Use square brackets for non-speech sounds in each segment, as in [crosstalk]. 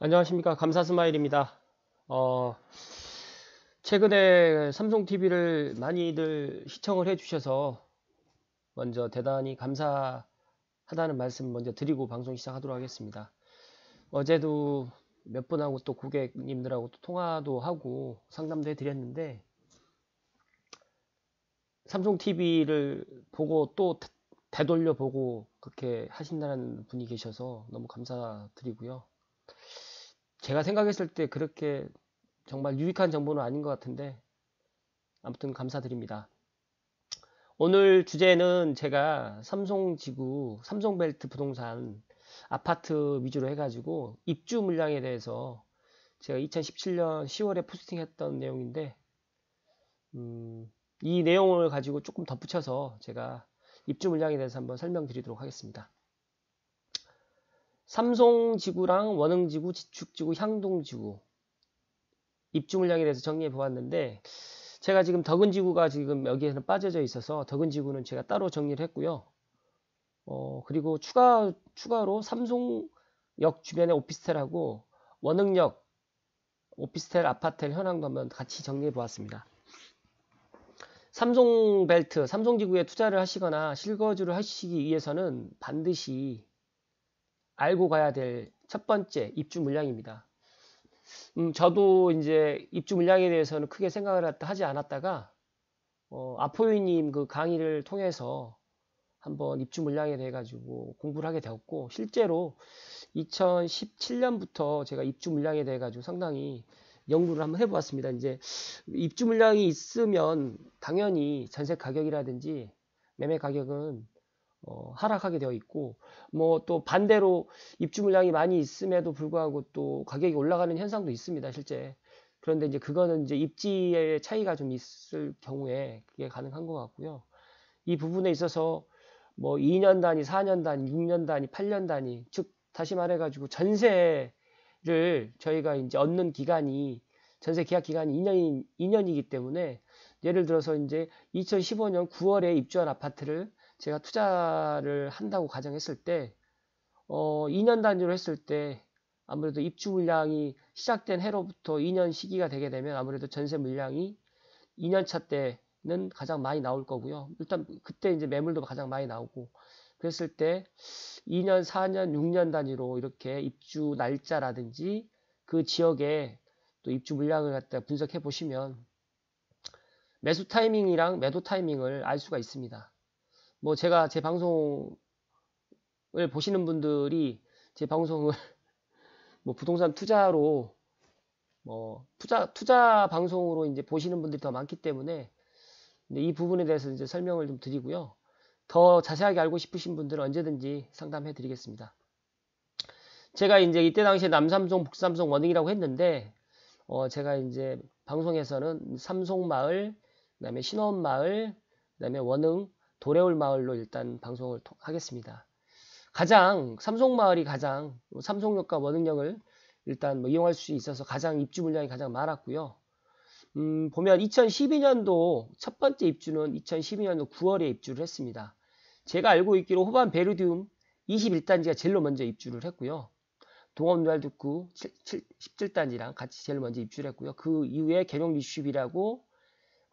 안녕하십니까 감사스마일입니다 어, 최근에 삼성 t v 를 많이들 시청을 해주셔서 먼저 대단히 감사하다는 말씀 먼저 드리고 방송 시작하도록 하겠습니다 어제도 몇 분하고 또 고객님들하고 또 통화도 하고 상담도 해드렸는데 삼성 t v 를 보고 또 되돌려보고 그렇게 하신다는 분이 계셔서 너무 감사드리고요 제가 생각했을 때 그렇게 정말 유익한 정보는 아닌 것 같은데 아무튼 감사드립니다. 오늘 주제는 제가 삼성지구, 삼성벨트 부동산 아파트 위주로 해가지고 입주 물량에 대해서 제가 2017년 10월에 포스팅했던 내용인데 음, 이 내용을 가지고 조금 덧붙여서 제가 입주 물량에 대해서 한번 설명드리도록 하겠습니다. 삼송지구랑 원흥지구, 지축지구, 향동지구 입주 물량에 대해서 정리해 보았는데 제가 지금 덕은지구가 지금 여기에는 빠져져 있어서 덕은지구는 제가 따로 정리를 했고요. 어, 그리고 추가, 추가로 삼송역 주변의 오피스텔하고 원흥역 오피스텔 아파트 현황도 한번 같이 정리해 보았습니다. 삼송벨트, 삼송지구에 투자를 하시거나 실거주를 하시기 위해서는 반드시 알고 가야 될 첫 번째 입주 물량입니다. 음, 저도 이제 입주 물량에 대해서는 크게 생각을 하지 않았다가 어, 아포유님 그 강의를 통해서 한번 입주 물량에 대해 가지고 공부를 하게 되었고 실제로 2017년부터 제가 입주 물량에 대해 가지고 상당히 연구를 한번 해보았습니다. 이제 입주 물량이 있으면 당연히 전세 가격이라든지 매매 가격은 어, 하락하게 되어 있고 뭐 또 반대로 입주 물량이 많이 있음에도 불구하고 또 가격이 올라가는 현상도 있습니다 실제 그런데 이제 그거는 이제 입지의 차이가 좀 있을 경우에 그게 가능한 것 같고요 이 부분에 있어서 뭐 2년 단위, 4년 단위, 6년 단위, 8년 단위 즉 다시 말해가지고 전세를 저희가 이제 얻는 기간이 전세 계약 기간이 2년이 2년이기 때문에 예를 들어서 이제 2015년 9월에 입주한 아파트를 제가 투자를 한다고 가정했을 때 어, 2년 단위로 했을 때 아무래도 입주 물량이 시작된 해로부터 2년 시기가 되게 되면 아무래도 전세 물량이 2년차 때는 가장 많이 나올 거고요. 일단 그때 이제 매물도 가장 많이 나오고 그랬을 때 2년, 4년, 6년 단위로 이렇게 입주 날짜라든지 그 지역에 또 입주 물량을 갖다 분석해 보시면 매수 타이밍이랑 매도 타이밍을 알 수가 있습니다. 뭐 제가 제 방송을 보시는 분들이 제 방송을 [laughs] 뭐 부동산 투자로 뭐 투자 투자 방송으로 이제 보시는 분들이 더 많기 때문에 이 부분에 대해서 이제 설명을 좀 드리고요. 더 자세하게 알고 싶으신 분들은 언제든지 상담해 드리겠습니다. 제가 이제 이때 당시에 남삼송, 북삼송 원흥이라고 했는데 어 제가 이제 방송에서는 삼송마을, 그다음에 신원마을, 그다음에 원흥 도래올 마을로 일단 방송을 하겠습니다. 가장 삼성 마을이 가장 뭐 삼성역과 원흥역을 일단 뭐 이용할 수 있어서 가장 입주 물량이 가장 많았고요. 음, 보면 2012년도 첫 번째 입주는 2012년도 9월에 입주를 했습니다. 제가 알고 있기로 호반 베르디움 21단지가 제일 먼저 입주를 했고요. 동업누알두쿠 17단지랑 같이 제일 먼저 입주를 했고요. 그 이후에 개룡 리슈비라고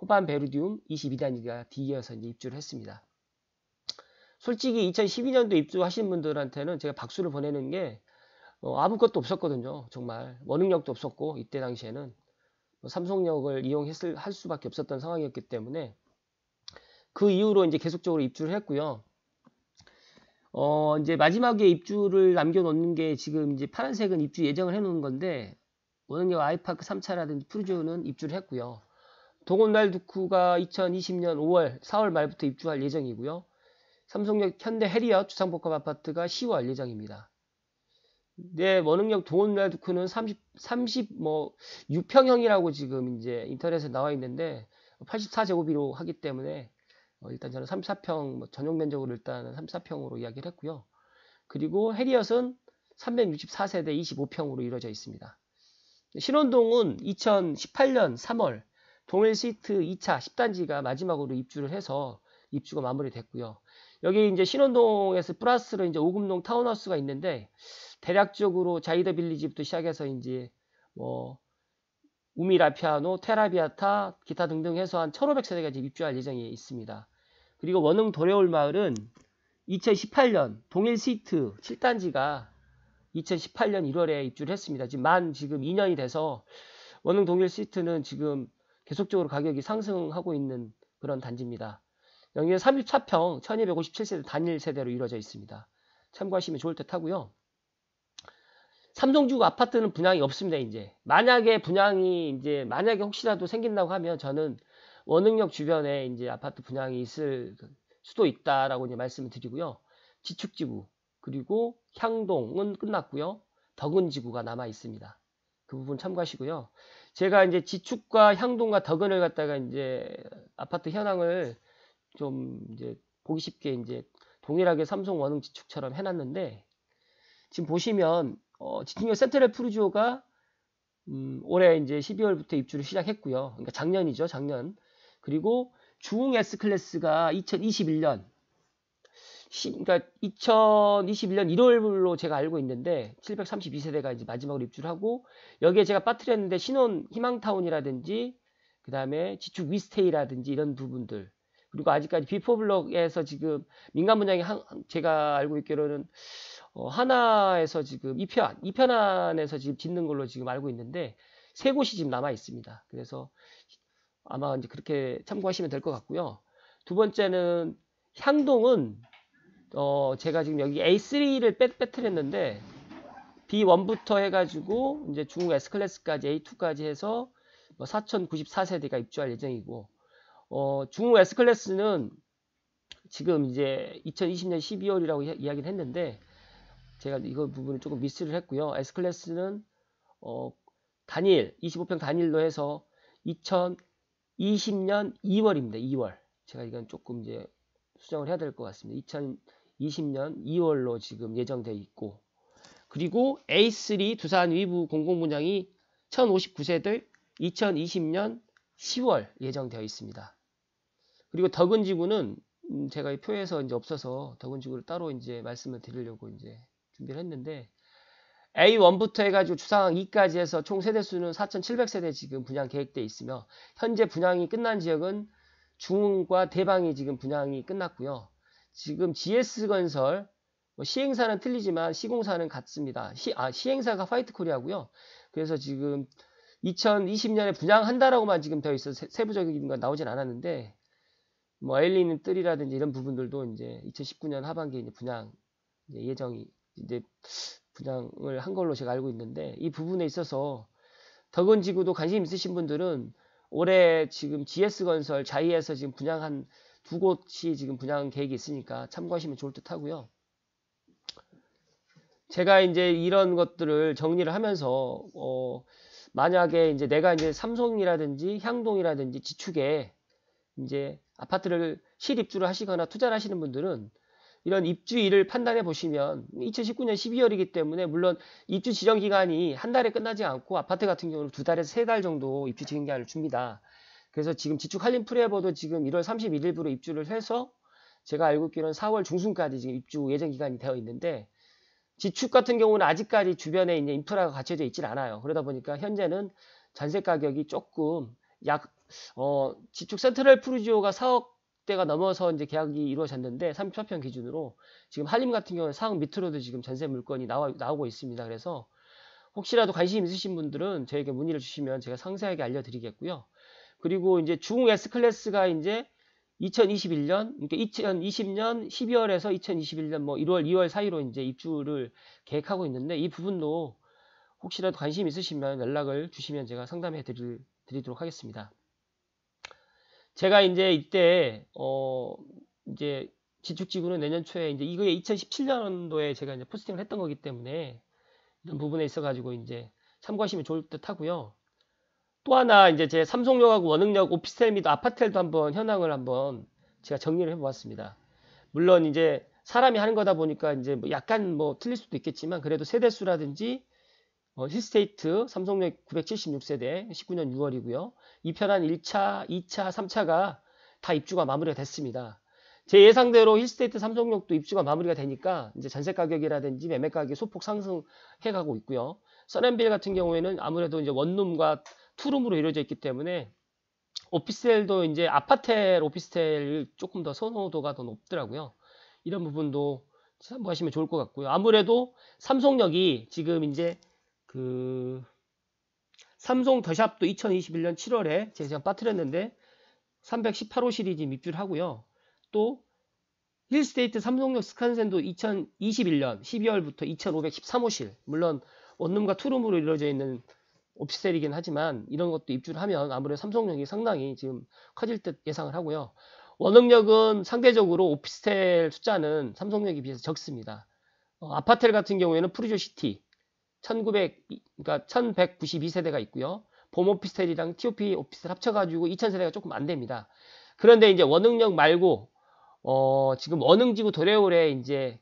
호반 베르디움 2 2단위가 D이어서 이제 입주를 했습니다. 솔직히 2012년도 입주하신 분들한테는 제가 박수를 보내는 게 어, 아무것도 없었거든요. 정말 원흥력도 없었고 이때 당시에는 뭐 삼성역을 이용했을 할 수밖에 없었던 상황이었기 때문에 그 이후로 이제 계속적으로 입주를 했고요. 어, 이제 마지막에 입주를 남겨놓는 게 지금 이제 파란색은 입주 예정을 해놓은 건데, 원흥역 아이파크 3차라든지 푸르즈는 입주를 했고요. 도곤날두쿠가 2020년 5월, 4월 말부터 입주할 예정이고요. 삼성역 현대 해리어 주상복합 아파트가 10월 예정입니다. 네, 원흥역 도곤날두쿠는 30, 3 6평형이라고 뭐 지금 이제 인터넷에 나와 있는데, 8 4제곱이로 하기 때문에, 어, 일단 저는 34평, 뭐 전용 면적으로 일단은 34평으로 이야기를 했고요. 그리고 해리엇은 364세대 25평으로 이루어져 있습니다. 신원동은 2018년 3월 동일 시트 2차 10단지가 마지막으로 입주를 해서 입주가 마무리됐고요. 여기 이제 신원동에서 플러스로 이제 오금동 타운하우스가 있는데 대략적으로 자이더 빌리지부터 시작해서 이제 뭐 우미라피아노, 테라비아타, 기타 등등 해서 한 1,500세대가 입주할 예정이 있습니다. 그리고 원흥 도래올 마을은 2018년 동일 시트 7단지가 2018년 1월에 입주를 했습니다. 지금 만 지금 2년이 돼서 원흥 동일 시트는 지금 계속적으로 가격이 상승하고 있는 그런 단지입니다. 여기는 34평 1257세대 단일 세대로 이루어져 있습니다. 참고하시면 좋을 듯 하고요. 삼성주구 아파트는 분양이 없습니다, 이제. 만약에 분양이 이제 만약에 혹시라도 생긴다고 하면 저는 원흥역 주변에 이제 아파트 분양이 있을 수도 있다라고 이제 말씀을 드리고요. 지축지구 그리고 향동은 끝났고요. 덕은지구가 남아 있습니다. 그 부분 참고하시고요. 제가 이제 지축과 향동과 덕원을 갖다가 이제 아파트 현황을 좀 이제 보기 쉽게 이제 동일하게 삼성 원흥 지축처럼 해놨는데 지금 보시면 어, 지축역 센트럴 프루지오가 음, 올해 이제 12월부터 입주를 시작했고요. 그러니까 작년이죠, 작년. 그리고 중흥 S 클래스가 2021년 그러니까 2021년 1월로 제가 알고 있는데 732세대가 이제 마지막으로 입주를 하고 여기에 제가 빠뜨렸는데 신혼 희망타운이라든지 그 다음에 지축 위스테이라든지 이런 부분들 그리고 아직까지 비포블럭에서 지금 민간 분양이 한, 제가 알고 있기로는 어, 하나에서 지금 이편이편 안에서 지금 짓는 걸로 지금 알고 있는데 세 곳이 지금 남아 있습니다. 그래서 아마 이제 그렇게 참고하시면 될 것 같고요. 두 번째는 향동은 어, 제가 지금 여기 A3를 빼배렸는데 B1부터 해가지고 이제 중국 S클래스까지 A2까지 해서 뭐 4094세대가 입주할 예정이고 어, 중국 S클래스는 지금 이제 2020년 12월이라고 이야기를 했는데 제가 이거 부분을 조금 미스를 했고요. S클래스는 어, 단일 25평 단일로 해서 2020년 2월입니다. 2월 제가 이건 조금 이제 수정을 해야 될 것 같습니다. 2000 20년 2월로 지금 예정돼 있고 그리고 A3 두산 위부 공공분양이 1059세들 2020년 10월 예정되어 있습니다. 그리고 덕은지구는 음, 제가 이 표에서 이제 없어서 덕은지구를 따로 이제 말씀을 드리려고 이제 준비를 했는데 A1부터 해가지고 주상 2까지 해서 총 세대수는 4,700세대 지금 분양 계획돼 있으며 현재 분양이 끝난 지역은 중흥과 대방이 지금 분양이 끝났고요. 지금 GS건설 뭐 시행사는 틀리지만 시공사는 같습니다. 시, 아, 시행사가 화이트코리아고요. 그래서 지금 2020년에 분양한다라고만 지금 되어 있어 세부적인 건 나오진 않았는데 뭐 엘리는 뜰이라든지 이런 부분들도 이제 2019년 하반기에 이제 분양 이제 예정이 이제 분양을 한 걸로 제가 알고 있는데 이 부분에 있어서 덕은지구도 관심 있으신 분들은 올해 지금 GS건설 자이에서 지금 분양한 두 곳이 지금 분양 계획이 있으니까 참고하시면 좋을 듯 하고요. 제가 이제 이런 것들을 정리를 하면서 어 만약에 이제 내가 이제 삼성이라든지 향동이라든지 지축에 이제 아파트를 실입주를 하시거나 투자를 하시는 분들은 이런 입주일을 판단해 보시면 2019년 12월이기 때문에 물론 입주 지정 기간이 한 달에 끝나지 않고 아파트 같은 경우는 두 달에서 세 달 정도 입주 지정 기간을 줍니다. 그래서 지금 지축 할림 프레버도 지금 1월 31일부로 입주를 해서 제가 알고 있기로는 4월 중순까지 지금 입주 예정 기간이 되어 있는데 지축 같은 경우는 아직까지 주변에 이제 인프라가 갖춰져 있질 않아요. 그러다 보니까 현재는 전세 가격이 조금 약 어, 지축 센트럴 프루지오가 4억 대가 넘어서 이제 계약이 이루어졌는데 34평 기준으로 지금 한림 같은 경우는 4억 밑으로도 지금 전세 물건이 나와, 나오고 있습니다. 그래서 혹시라도 관심 있으신 분들은 저에게 문의를 주시면 제가 상세하게 알려드리겠고요. 그리고 이제 중국 S클래스가 이제 2021년, 그러니까 2020년 12월에서 2021년 뭐 1월, 2월 사이로 이제 입주를 계획하고 있는데 이 부분도 혹시라도 관심 있으시면 연락을 주시면 제가 상담해 드릴, 드리도록 하겠습니다. 제가 이제 이때 어 이제 지축지구는 내년 초에 이제 이거에 2017년도에 제가 이제 포스팅을 했던 거기 때문에 이런 부분에 있어 가지고 이제 참고하시면 좋을 듯 하고요. 또 하나 이제 제 삼성역하고 원흥역 오피스텔 및 아파트텔도 한번 현황을 한번 제가 정리를 해보았습니다. 물론 이제 사람이 하는 거다 보니까 이제 뭐 약간 뭐 틀릴 수도 있겠지만 그래도 세대 수라든지 어, 힐스테이트 삼성역 976세대 19년 6월이고요. 이편한 1차, 2차, 3차가 다 입주가 마무리가 됐습니다. 제 예상대로 힐스테이트 삼성역도 입주가 마무리가 되니까 이제 전세 가격이라든지 매매 가격이 소폭 상승해 가고 있고요. 서앤빌 같은 경우에는 아무래도 이제 원룸과 투룸으로 이루어져 있기 때문에 오피스텔도 이제 아파텔 오피스텔 조금 더 선호도가 더 높더라고요. 이런 부분도 참고하시면 좋을 것 같고요. 아무래도 삼성역이 지금 이제 그 삼성 더샵도 2021년 7월에 제가 빠뜨렸는데 318호 시리즈 밑줄하고요. 또 힐스테이트 삼성역 스칸센도 2021년 12월부터 2513호실 물론 원룸과 투룸으로 이루어져 있는 옵시셀이긴 하지만 이런 것도 입주를 하면 아무래도 삼성역이 상당히 지금 커질 듯 예상을 하고요. 원흥역은 상대적으로 오피스텔 숫자는 삼성역에 비해서 적습니다. 어, 아파텔 같은 경우에는 프리조 시티 1900 그러니까 1192세대가 있고요. 봄 오피스텔이랑 TOP 오피스텔 합쳐가지고 2000세대가 조금 안 됩니다. 그런데 이제 원흥역 말고 어, 지금 원흥지구 도래홀에 이제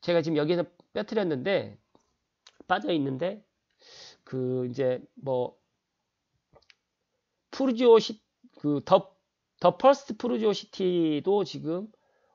제가 지금 여기서 빼뜨렸는데 빠져 있는데 그 이제 뭐 푸르지오 시그 더 더 퍼스트 푸르지오 시티도 지금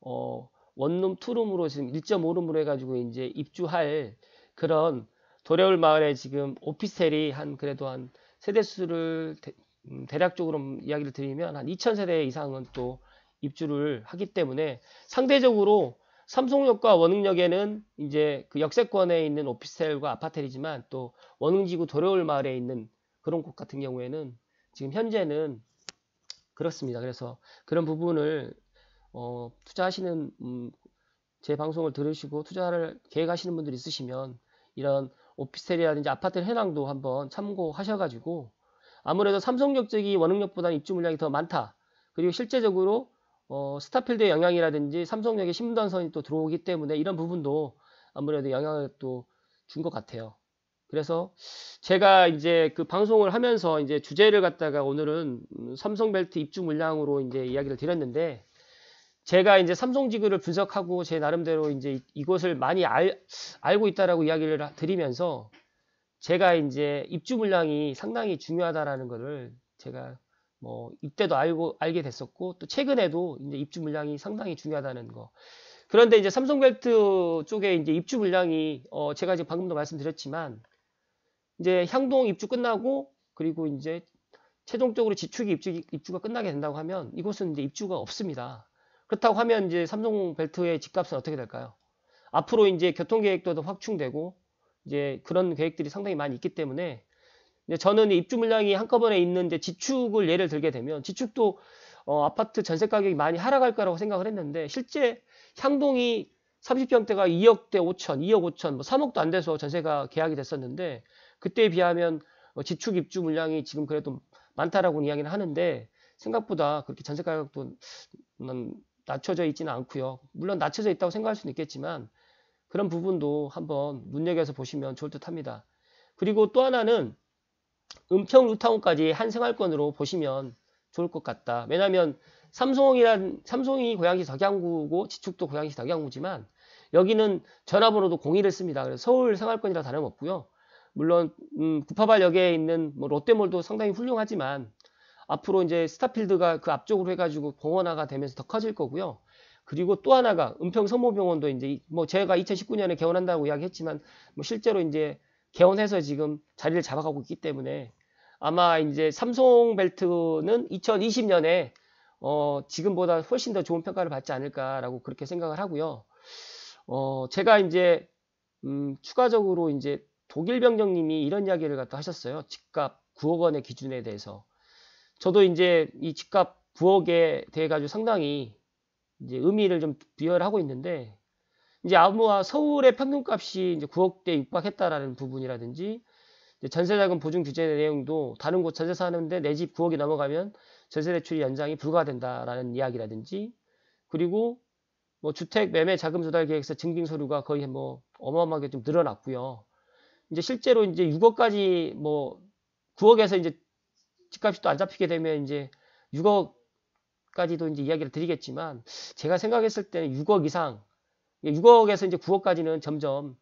어 원룸 투룸으로 지금 1.5룸으로 해가지고 이제 입주할 그런 도레울 마을에 지금 오피스텔이 한 그래도 한 세대 수를 대, 음, 략적으로 음, 이야기를 드리면 한 2,000세대 이상은 또 입주를 하기 때문에 상대적으로 삼성역과 원흥역에는 이제 그 역세권에 있는 오피스텔과 아파트리지만또 원흥지구 도려올 마을에 있는 그런 곳 같은 경우에는 지금 현재는 그렇습니다. 그래서 그런 부분을 어, 투자하시는 음, 제 방송을 들으시고 투자를 계획하시는 분들 있으시면 이런 오피스텔이라든지 아파트 현황도 한번 참고하셔가지고 아무래도 삼성역 쪽이 원흥역보다는 입주 물량이 더 많다. 그리고 실제적으로 어, 스타필드의 영향이라든지 삼성역의 심단선이 또 들어오기 때문에 이런 부분도 아무래도 영향을 또 준 것 같아요. 그래서 제가 이제 그 방송을 하면서 이제 주제를 갖다가 오늘은 삼성벨트 입주 물량으로 이제 이야기를 드렸는데 제가 이제 삼성지구를 분석하고 제 나름대로 이제 이곳을 많이 알, 알고 있다라고 이야기를 드리면서 제가 이제 입주 물량이 상당히 중요하다라는 것을 제가 뭐 이때도 알고 알게 됐었고 또 최근에도 이제 입주 물량이 상당히 중요하다는 거. 그런데 이제 삼성벨트 쪽에 이제 입주 물량이 어 제가 지금 방금도 말씀드렸지만 이제 향동 입주 끝나고 그리고 이제 최종적으로 지축이 입주 입주가 끝나게 된다고 하면 이곳은 이제 입주가 없습니다. 그렇다고 하면 이제 삼성벨트의 집값은 어떻게 될까요? 앞으로 이제 교통 계획도 더 확충되고 이제 그런 계획들이 상당히 많이 있기 때문에 저는 입주 물량이 한꺼번에 있는데 지축을 예를 들게 되면 지축도 어, 아파트 전세 가격이 많이 하락할 거라고 생각을 했는데 실제 향동이 30평대가 2억대 5천, 2억 5천, 뭐 3억도 안 돼서 전세가 계약이 됐었는데 그때에 비하면 어, 지축 입주 물량이 지금 그래도 많다라고 이야기는 하는데 생각보다 그렇게 전세 가격도 음, 낮춰져 있지는 않고요. 물론 낮춰져 있다고 생각할 수는 있겠지만 그런 부분도 한번 눈여겨서 보시면 좋을 듯합니다. 그리고 또 하나는 은평 루타운까지 한 생활권으로 보시면 좋을 것 같다. 왜냐하면 삼성이란 삼성이 고양시 덕양구고 지축도 고양시 덕양구지만 여기는 전화번호도 공2를 씁니다. 그래서 서울 생활권이라 다름없고요. 물론 음, 구파발역에 있는 뭐 롯데몰도 상당히 훌륭하지만 앞으로 이제 스타필드가 그 앞쪽으로 해가지고 공원화가 되면서 더 커질 거고요. 그리고 또 하나가 은평 성모병원도 이제 뭐 제가 2019년에 개원한다고 이야기했지만 뭐 실제로 이제 개원해서 지금 자리를 잡아가고 있기 때문에 아마 이제 삼성 벨트는 2020년에 어, 지금보다 훨씬 더 좋은 평가를 받지 않을까라고 그렇게 생각을 하고요. 어, 제가 이제 음, 추가적으로 이제 독일 병정님이 이런 이야기를 갖다 하셨어요. 집값 9억 원의 기준에 대해서. 저도 이제 이 집값 9억에 대해 가지고 상당히 이제 의미를 좀 부여를 하고 있는데 이제 아무와 서울의 평균값이 이제 9억대 육박했다라는 부분이라든지 전세자금 보증 규제 내용도 다른 곳 전세 사는데 내 집 9억이 넘어가면 전세 대출 연장이 불가된다라는 이야기라든지 그리고 뭐 주택 매매 자금 조달 계획서 증빙 서류가 거의 뭐 어마어마하게 좀 늘어났고요. 이제 실제로 이제 6억까지 뭐 9억에서 이제 집값이 또 안 잡히게 되면 이제 6억까지도 이제 이야기를 드리겠지만 제가 생각했을 때는 6억 이상 6억에서 예, 이제 9억까지는 점점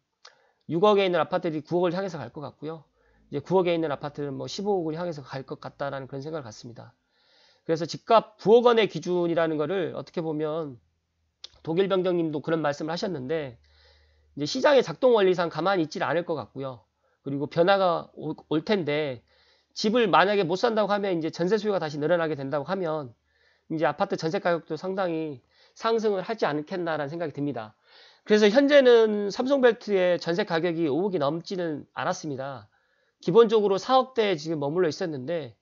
6억에 있는 아파트들이 9억을 향해서 갈 것 같고요. 이제 9억에 있는 아파트는 뭐 15억을 향해서 갈 것 같다라는 그런 생각을 갖습니다. 그래서 집값 9억 원의 기준이라는 것을 어떻게 보면 독일 병정님도 그런 말씀을 하셨는데 이제 시장의 작동 원리상 가만히 있질 않을 것 같고요. 그리고 변화가 올 텐데 집을 만약에 못 산다고 하면 이제 전세 수요가 다시 늘어나게 된다고 하면 이제 아파트 전세 가격도 상당히 상승을 하지 않겠나라는 생각이 듭니다. 그래서 현재는 삼성벨트의 전세 가격이 5억이 넘지는 않았습니다. 기본적으로 4억대에 지금 머물러 있었는데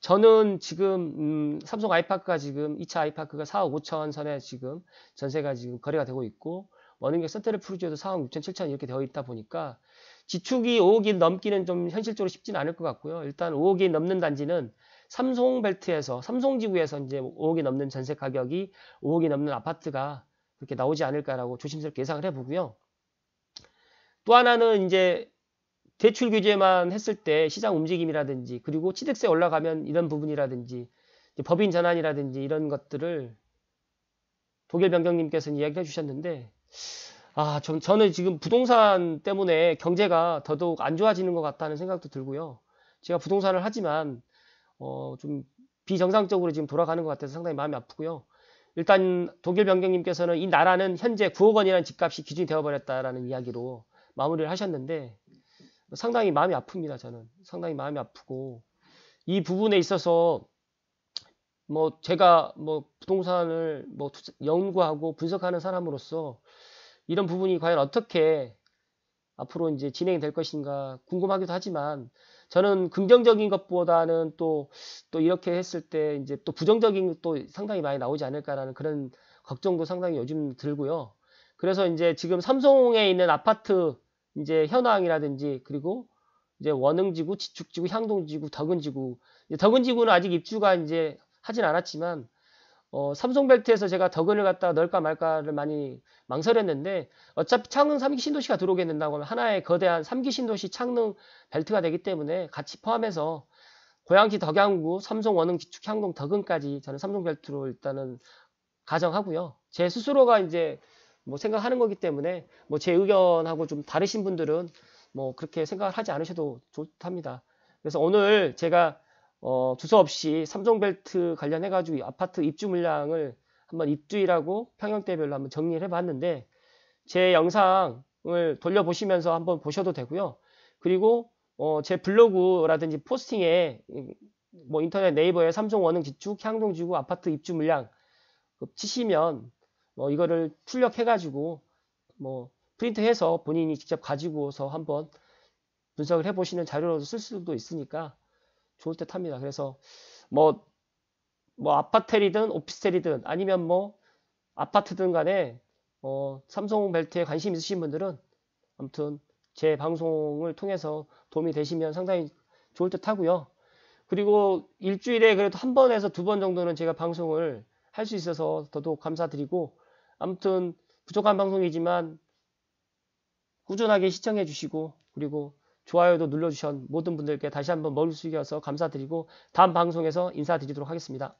저는 지금 음, 삼성 아이파크가 지금 2차 아이파크가 4억 5천 선에 지금 전세가 지금 거래가 되고 있고 원흥역 센트르 프루지오도 4억 6천 7천 이렇게 되어 있다 보니까 지축이 5억이 넘기는 좀 현실적으로 쉽지는 않을 것 같고요. 일단 5억이 넘는 단지는 삼성벨트에서 삼성지구에서 이제 5억이 넘는 전세 가격이 5억이 넘는 아파트가 그렇게 나오지 않을까라고 조심스럽게 예상을 해보고요. 또 하나는 이제 대출 규제만 했을 때 시장 움직임이라든지 그리고 취득세 올라가면 이런 부분이라든지 법인 전환이라든지 이런 것들을 독일 변경님께서는 이야기를 해주셨는데 아, 전, 저는 지금 부동산 때문에 경제가 더더욱 안 좋아지는 것 같다는 생각도 들고요. 제가 부동산을 하지만 어, 좀 비정상적으로 지금 돌아가는 것 같아서 상당히 마음이 아프고요. 일단 독일 변경님께서는 이 나라는 현재 9억 원이라는 집값이 기준이 되어버렸다라는 이야기로 마무리를 하셨는데 상당히 마음이 아픕니다. 저는 상당히 마음이 아프고 이 부분에 있어서 뭐 제가 뭐 부동산을 뭐 연구하고 분석하는 사람으로서 이런 부분이 과연 어떻게 앞으로 이제 진행이 될 것인가 궁금하기도 하지만 저는 긍정적인 것보다는 또, 또 이렇게 했을 때 이제 또 부정적인 또 상당히 많이 나오지 않을까라는 그런 걱정도 상당히 요즘 들고요. 그래서 이제 지금 삼성에 있는 아파트 이제 현황이라든지 그리고 이제 원흥지구, 지축지구, 향동지구, 덕은지구. 덕은지구는 아직 입주가 이제 하진 않았지만 어, 삼성벨트에서 제가 더근을 갖다 넣을까 말까를 많이 망설였는데 어차피 창릉 3기 신도시가 들어오게 된다고 하면 하나의 거대한 3기 신도시 창릉 벨트가 되기 때문에 같이 포함해서 고양시 덕양구 삼성 원흥 기축 향동 더근까지 저는 삼성벨트로 일단은 가정하고요. 제 스스로가 이제 뭐 생각하는 거기 때문에 뭐 제 의견하고 좀 다르신 분들은 뭐 그렇게 생각을 하지 않으셔도 좋답니다. 그래서 오늘 제가 어, 두서 없이 삼성벨트 관련해가지고 아파트 입주 물량을 한번 입주일하고 평형대별로 한번 정리를 해봤는데 제 영상을 돌려보시면서 한번 보셔도 되고요. 그리고 어, 제 블로그라든지 포스팅에 뭐 인터넷 네이버에 삼성 원흥 지축, 향동 지구 아파트 입주 물량 치시면 뭐 이거를 출력해가지고 뭐 프린트해서 본인이 직접 가지고서 한번 분석을 해보시는 자료로도 쓸 수도 있으니까 좋을 듯 합니다. 그래서 뭐, 뭐 아파텔이든 오피스텔이든 아니면 뭐 아파트든 간에 어, 삼성 벨트에 관심 있으신 분들은 아무튼 제 방송을 통해서 도움이 되시면 상당히 좋을 듯 하고요. 그리고 일주일에 그래도 한 번에서 두 번 정도는 제가 방송을 할 수 있어서 더더욱 감사드리고 아무튼 부족한 방송이지만 꾸준하게 시청해 주시고 그리고 좋아요도 눌러주신 모든 분들께 다시 한번 머리 숙여서 감사드리고 다음 방송에서 인사드리도록 하겠습니다.